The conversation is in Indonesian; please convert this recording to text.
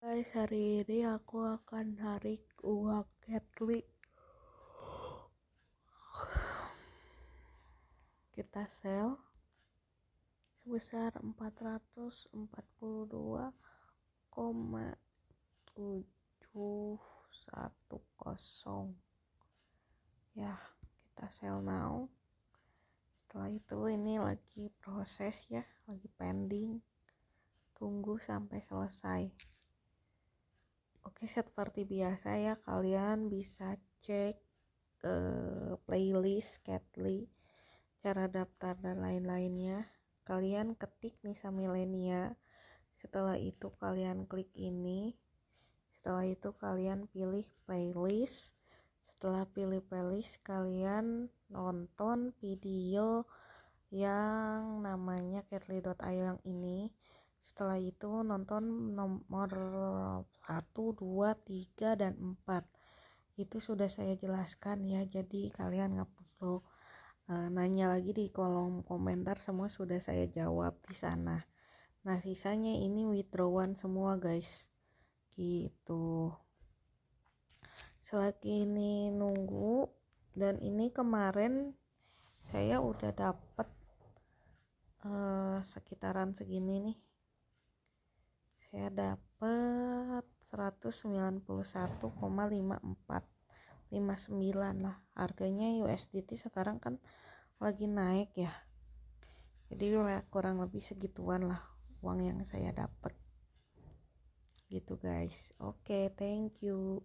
guys hari ini aku akan narik uang Catly kita sell sebesar 442,710 ya kita sell now setelah itu ini lagi proses ya lagi pending tunggu sampai selesai Oke, seperti biasa ya kalian bisa cek ke eh, playlist Catly cara daftar dan lain-lainnya. Kalian ketik Nisa Milenia. Setelah itu kalian klik ini. Setelah itu kalian pilih playlist. Setelah pilih playlist kalian nonton video yang namanya catly.io yang ini setelah itu nonton nomor 1, 2, 3, dan 4 itu sudah saya jelaskan ya jadi kalian nggak perlu uh, nanya lagi di kolom komentar semua sudah saya jawab di sana nah sisanya ini withdrawan semua guys gitu selagi ini nunggu dan ini kemarin saya udah dapet uh, sekitaran segini nih saya dapat 191,5459 lah harganya USDT sekarang kan lagi naik ya jadi ya kurang lebih segituan lah uang yang saya dapat gitu guys oke okay, thank you